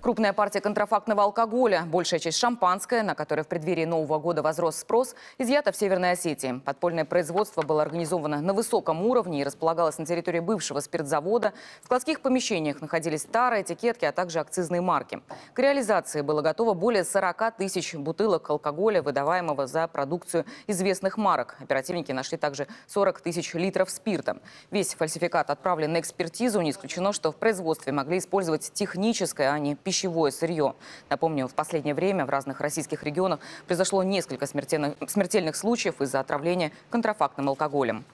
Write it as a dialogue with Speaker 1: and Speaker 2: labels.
Speaker 1: Крупная партия контрафактного алкоголя, большая часть шампанское, на которое в преддверии Нового года возрос спрос, изъята в Северной Осетии. Подпольное производство было организовано на высоком уровне и располагалось на территории бывшего спиртзавода. В складских помещениях находились старые этикетки, а также акцизные марки. К реализации было готово более 40 тысяч бутылок алкоголя, выдаваемого за продукцию известных марок. Оперативники нашли также 40 тысяч литров спирта. Весь фальсификат отправлен на экспертизу. Не исключено, что в производстве могли использовать техническое, а не пищевое сырье. Напомню, в последнее время в разных российских регионах произошло несколько смертельных, смертельных случаев из-за отравления контрафактным алкоголем.